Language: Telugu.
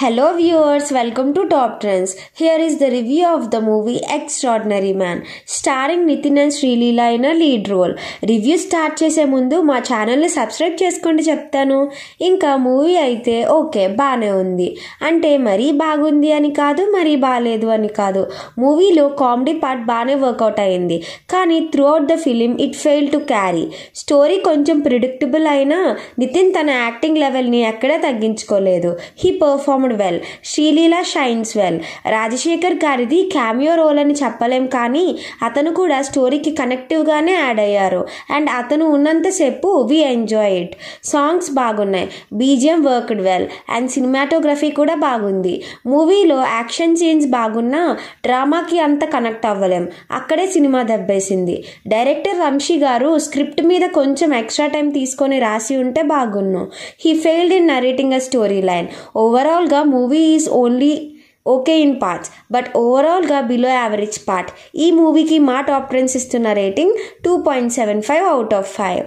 Hello viewers, welcome to Top Trends. Here is the review of the movie Extraordinary man starring Nithin and Sreeleela అయిన లీడ్ రోల్ రివ్యూ స్టార్ట్ చేసే ముందు మా ఛానల్ని సబ్స్క్రైబ్ చేసుకోండి చెప్తాను ఇంకా మూవీ అయితే ఓకే బాగానే ఉంది అంటే మరీ బాగుంది అని కాదు మరీ బాగాలేదు అని కాదు మూవీలో కామెడీ పార్ట్ బాగానే వర్కౌట్ అయింది కానీ out the film it fail to carry story కొంచెం ప్రిడిక్టబుల్ అయినా నితిన్ తన యాక్టింగ్ లెవెల్ని ఎక్కడా తగ్గించుకోలేదు he perform performed well Sreeleela shines well Rajasekhar గారిది క్యామియో రోల్ అని చెప్పలేం కానీ అతను కూడా స్టోరీకి కనెక్టివ్గానే యాడ్ అయ్యారు అండ్ అతను ఉన్నంతసేపు వి ఎంజాయ్ ఇట్ సాంగ్స్ బాగున్నాయి BGM worked well and cinematography కూడా బాగుంది మూవీలో యాక్షన్ సీన్స్ బాగున్నా డ్రామాకి అంత కనెక్ట్ అవ్వలేం అక్కడే సినిమా దెబ్బేసింది డైరెక్టర్ వంశీ గారు స్క్రిప్ట్ మీద కొంచెం ఎక్స్ట్రా టైం తీసుకొని రాసి ఉంటే బాగున్ను he failed in narrating a story line overall ఓవరాల్గా movie is only okay in parts but ఓవరాల్గా బిలో యావరేజ్ పార్ట్ ఈ మూవీకి మా టాప్ ట్రెండ్స్ ఇస్తున్న rating two point seven five out of five